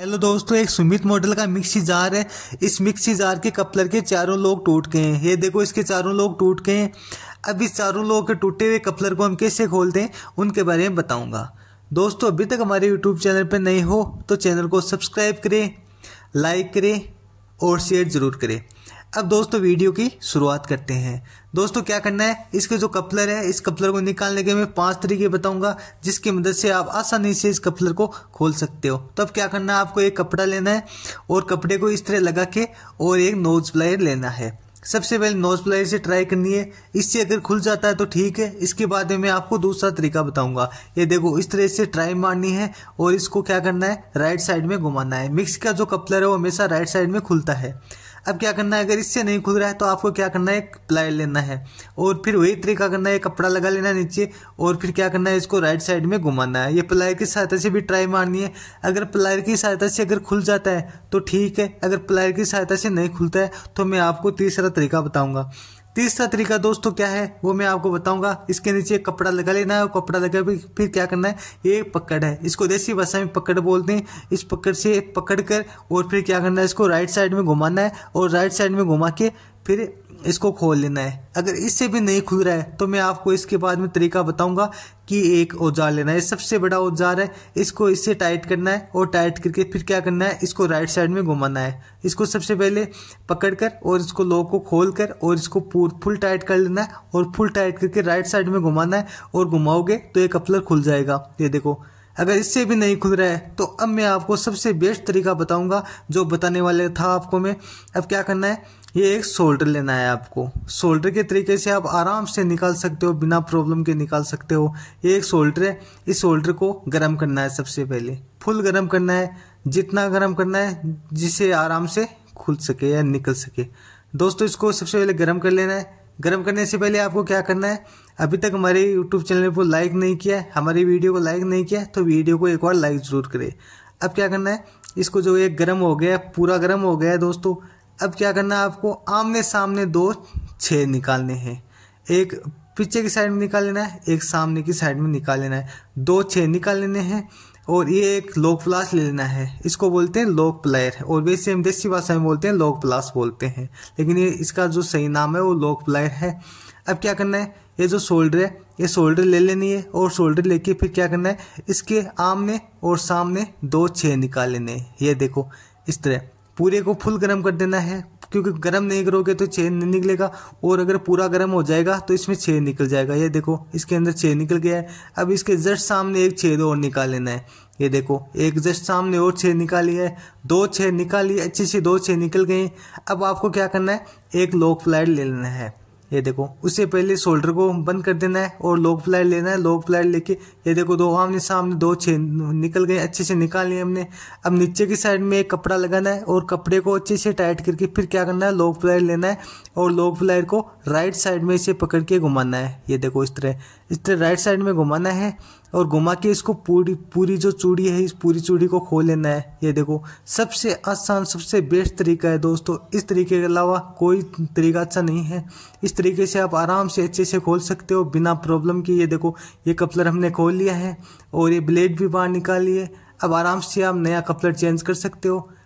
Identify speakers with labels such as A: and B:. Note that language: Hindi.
A: हेलो दोस्तों एक सुमित मॉडल का मिक्सी जार है इस मिक्सी जार के कपलर के चारों लोग टूट गए हैं ये देखो इसके चारों लोग टूट गए हैं अब इस चारों लोगों के टूटे हुए कपलर को हम कैसे खोलते हैं उनके बारे में बताऊंगा दोस्तों अभी तक हमारे यूट्यूब चैनल पर नए हो तो चैनल को सब्सक्राइब करें लाइक करें और शेयर ज़रूर करें अब दोस्तों वीडियो की शुरुआत करते हैं दोस्तों क्या करना है इसके जो कपलर है इस कपलर को निकालने के मैं पांच तरीके बताऊंगा जिसकी मदद से आप आसानी से इस कपलर को खोल सकते हो तब तो अब क्या करना है आपको एक कपड़ा लेना है और कपड़े को इस तरह लगा के और एक नोज प्लायर लेना है सबसे पहले नोज प्लायर से ट्राई करनी है इससे अगर खुल जाता है तो ठीक है इसके बाद मैं आपको दूसरा तरीका बताऊंगा ये देखो इस तरह से ट्राई मारनी है और इसको क्या करना है राइट साइड में घुमाना है मिक्स का जो कपलर है वो हमेशा राइट साइड में खुलता है अब क्या करना है अगर इससे नहीं खुल रहा है तो आपको क्या करना है एक प्लाई लेना है और फिर वही तरीका करना है कपड़ा लगा लेना नीचे और फिर क्या करना है इसको राइट साइड में घुमाना है ये प्लायर की सहायता से भी ट्राई मारनी है अगर प्लायर की सहायता से अगर खुल जाता है तो ठीक है अगर प्लायर की सहायता से नहीं खुलता है तो मैं आपको तीसरा तरीका बताऊँगा तीसरा तरीका दोस्तों क्या है वो मैं आपको बताऊंगा इसके नीचे कपड़ा लगा लेना है और कपड़ा लगा फिर क्या करना है ये पकड़ है इसको देसी भाषा में पकड़ बोलते हैं इस पकड़ से पकड़ कर और फिर क्या करना है इसको राइट साइड में घुमाना है और राइट साइड में घुमा के फिर इसको खोल लेना है अगर इससे भी नहीं खुल रहा है तो मैं आपको इसके बाद में तरीका बताऊंगा कि एक औजार लेना है सबसे बड़ा औजार है इसको इससे टाइट करना है और टाइट करके फिर क्या करना है इसको राइट साइड में घुमाना है इसको सबसे पहले पकड़ कर और इसको लॉक को खोल कर और इसको फुल टाइट कर लेना है और फुल टाइट करके राइट साइड में घुमाना है और घुमाओगे तो एक कपलर खुल जाएगा ये देखो अगर इससे भी नहीं खुल रहा है तो अब मैं आपको सबसे बेस्ट तरीका बताऊंगा जो बताने वाले था आपको मैं अब क्या करना है ये एक शोल्डर लेना है आपको शोल्डर के तरीके से आप आराम से निकाल सकते हो बिना प्रॉब्लम के निकाल सकते हो ये एक शोल्डर है इस शोल्डर को गर्म करना है सबसे पहले फुल गर्म करना है जितना गर्म करना है जिसे आराम से खुल सके या निकल सके दोस्तों इसको सबसे पहले गर्म कर लेना है गर्म करने से पहले आपको क्या करना है अभी तक हमारे यूट्यूब चैनल को लाइक नहीं किया है हमारी वीडियो को लाइक नहीं किया तो वीडियो को एक बार लाइक ज़रूर करें अब क्या करना है इसको जो ये गर्म हो गया पूरा गर्म हो गया है दोस्तों अब क्या करना है आपको आमने सामने दो छेद निकालने हैं एक पीछे की साइड में निकाल लेना है एक सामने की साइड में निकाल लेना है दो छेद निकाल लेने हैं और ये एक लोक प्लास ले लेना है इसको बोलते हैं लोक प्लायर और वैसे हम देसी भाषा में बोलते हैं लोक प्लास बोलते हैं लेकिन ये इसका जो सही नाम है वो लोक प्लायर है अब क्या करना है ये जो शोल्डर है ये शोल्डर ले लेनी है और शोल्डर लेके फिर क्या करना है इसके आमने और सामने दो छेद निकाल लेने ये देखो इस तरह पूरे को फुल गर्म कर देना है क्योंकि गर्म नहीं करोगे तो चेन नहीं निकलेगा और अगर पूरा गर्म हो जाएगा तो इसमें छेद निकल जाएगा ये देखो इसके अंदर छेद निकल गया है अब इसके जस्ट सामने एक छेद और निकाल लेना है ये देखो एक जस्ट सामने और छेद निकाली है दो छेद निकाली अच्छे से दो छेद निकल गए अब आपको क्या करना है एक लॉक फ्लाइट ले लेना है ये देखो उससे पहले शोल्डर को बंद कर देना है और लॉक फ्लाइट लेना है लॉक फ्लाइट लेके ये देखो दो आमने सामने दो छे निकल गए अच्छे से निकाल लिए हमने अब नीचे की साइड में एक कपड़ा लगाना है और कपड़े को अच्छे से टाइट करके फिर क्या करना है लॉक फ्लाइट लेना है और लॉक फ्लाइट को राइट साइड में इसे पकड़ के घुमाना है ये देखो इस तरह इस तरह राइट साइड में घुमाना है और घुमा के इसको पूरी पूरी जो चूड़ी है इस पूरी चूड़ी को खो लेना है ये देखो सबसे आसान सबसे बेस्ट तरीका है दोस्तों इस तरीके के अलावा कोई तरीका अच्छा नहीं है इस तरीके से आप आराम से अच्छे से खोल सकते हो बिना प्रॉब्लम के ये देखो ये कपलर हमने खोल लिया है और ये ब्लेड भी बाहर निकाली है अब आराम से आप नया कपलर चेंज कर सकते हो